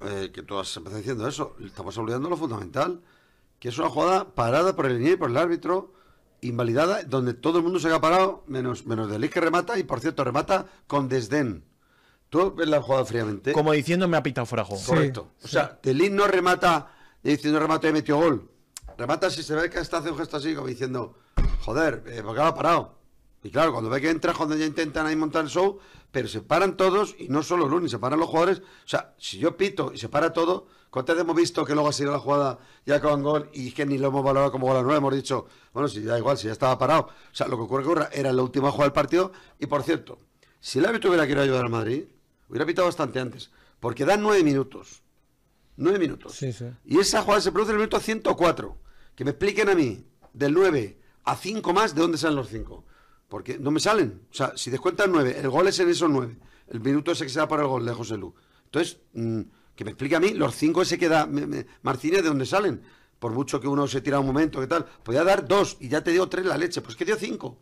Eh, que tú has empezado diciendo eso, estamos olvidando lo fundamental, que es una jugada parada por el línea y por el árbitro, invalidada, donde todo el mundo se ha parado, menos, menos Delic que remata, y por cierto, remata con desdén. Tú ves la jugada fríamente. Como diciendo, me ha pitado fuera juego. Correcto. o sea, Delic no remata diciendo remate y metió gol. Remata si se ve que está haciendo un gesto así, como diciendo, joder, eh, porque ha parado. Y claro, cuando ve que entra, cuando ya intentan ahí montar el show, pero se paran todos, y no solo ni se paran los jugadores. O sea, si yo pito y se para todo, ¿cuántas hemos visto que luego ha sido la jugada ya con gol y que ni lo hemos valorado como gol a Hemos dicho, bueno, si da igual, si ya estaba parado. O sea, lo que ocurre que ocurra era la última jugada del partido. Y por cierto, si el árbitro hubiera querido ayudar a Madrid, hubiera pitado bastante antes, porque dan nueve minutos. Nueve minutos. Sí, sí. Y esa jugada se produce en el minuto 104. Que me expliquen a mí, del 9 a 5 más, de dónde salen los cinco porque no me salen. O sea, si descuentan nueve, el gol es en esos nueve. El minuto ese que se da para el gol de José Entonces, mm, que me explique a mí, los cinco ese que da ¿de dónde salen? Por mucho que uno se tira un momento, ¿qué tal? Podía dar dos y ya te dio tres la leche. Pues que dio cinco.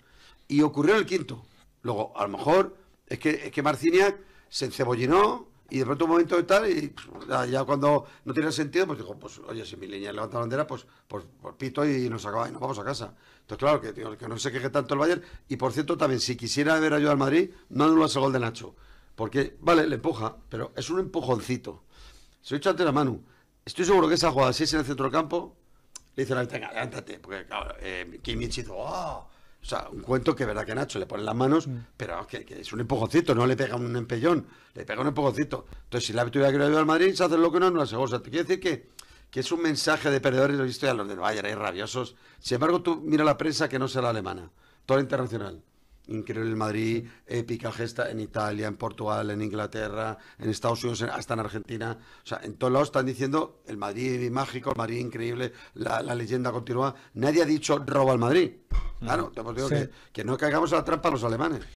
Y ocurrió en el quinto. Luego, a lo mejor, es que, es que Marciniak se encebollinó, y de pronto un momento de tal, y ya cuando no tiene sentido, pues dijo, pues oye, si mi línea levanta la bandera, pues, pues, pues, pito y nos acaba y nos vamos a casa. Entonces, claro, que, que no se queje tanto el Bayern. Y por cierto, también, si quisiera haber ayudado al Madrid, no anulas el gol de Nacho. Porque, vale, le empuja, pero es un empujoncito. Se lo he dicho antes a Manu. Estoy seguro que esa jugada, si es en el centro del campo, le dicen, levántate, porque claro, eh, Kimmich ah". O sea, un cuento que verdad que Nacho le pone las manos, mm. pero que, es un empujoncito, no le pega un empellón, le pega un empujoncito. Entonces, si la tuviera que ir al Madrid, se hace lo que no, no se sea, Te quiero decir que, es un mensaje de perdedores, de la historia. ya los del Bayern, rabiosos. Sin embargo, tú mira la prensa que no sea la alemana, toda la internacional. Increíble el Madrid, épica gesta en Italia, en Portugal, en Inglaterra, en Estados Unidos, hasta en Argentina. O sea, en todos lados están diciendo el Madrid mágico, el Madrid increíble, la, la leyenda continúa. Nadie ha dicho roba al Madrid. Claro, te hemos dicho que, no caigamos a la trampa los alemanes.